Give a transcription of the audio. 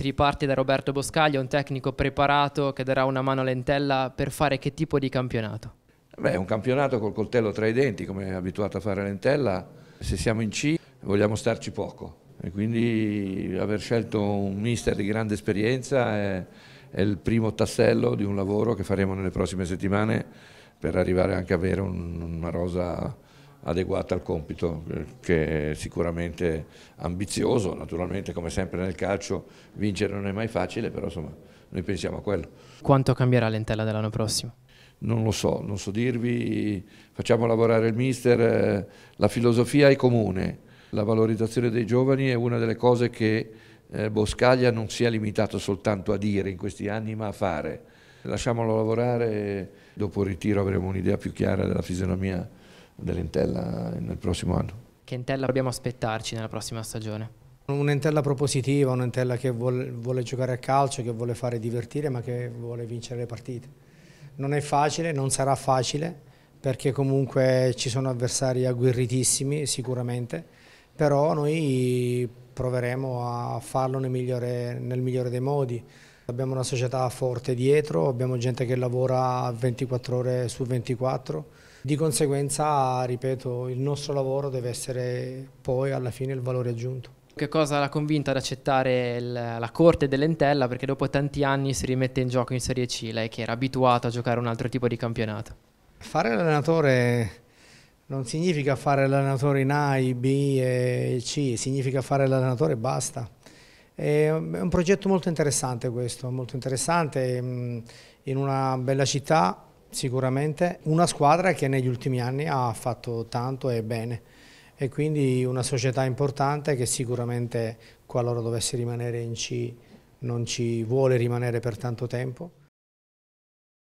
si riparte da Roberto Boscaglia, un tecnico preparato che darà una mano lentella per fare che tipo di campionato? Beh, un campionato col coltello tra i denti, come è abituato a fare Lentella. Se siamo in C vogliamo starci poco e quindi aver scelto un mister di grande esperienza è, è il primo tassello di un lavoro che faremo nelle prossime settimane per arrivare anche a avere un, una rosa adeguata al compito eh, che è sicuramente ambizioso, naturalmente come sempre nel calcio vincere non è mai facile, però insomma noi pensiamo a quello. Quanto cambierà l'entella dell'anno prossimo? Non lo so, non so dirvi, facciamo lavorare il mister, eh, la filosofia è comune, la valorizzazione dei giovani è una delle cose che eh, Boscaglia non si è limitato soltanto a dire in questi anni ma a fare. Lasciamolo lavorare, dopo il ritiro avremo un'idea più chiara della fisionomia dell'Entella nel prossimo anno. Che Entella dobbiamo aspettarci nella prossima stagione? Un'entella propositiva, un'entella che vuole, vuole, giocare a calcio, che vuole fare divertire ma che vuole vincere le partite. Non è facile, non sarà facile perché comunque ci sono avversari agguerritissimi sicuramente, però noi proveremo a farlo nel migliore, nel migliore dei modi abbiamo una società forte dietro, abbiamo gente che lavora 24 ore su 24, di conseguenza, ripeto, il nostro lavoro deve essere poi alla fine il valore aggiunto. Che cosa l'ha convinta ad accettare il, la corte dell'Entella? Perché dopo tanti anni si rimette in gioco in Serie C, lei che era abituata a giocare un altro tipo di campionato. Fare l'allenatore non significa fare l'allenatore in A, B e C, significa fare l'allenatore e basta. È un progetto molto interessante questo, molto interessante mm, in una bella città sicuramente, una squadra che negli ultimi anni ha fatto tanto e bene e quindi una società importante che sicuramente qualora dovesse rimanere in C non ci vuole rimanere per tanto tempo.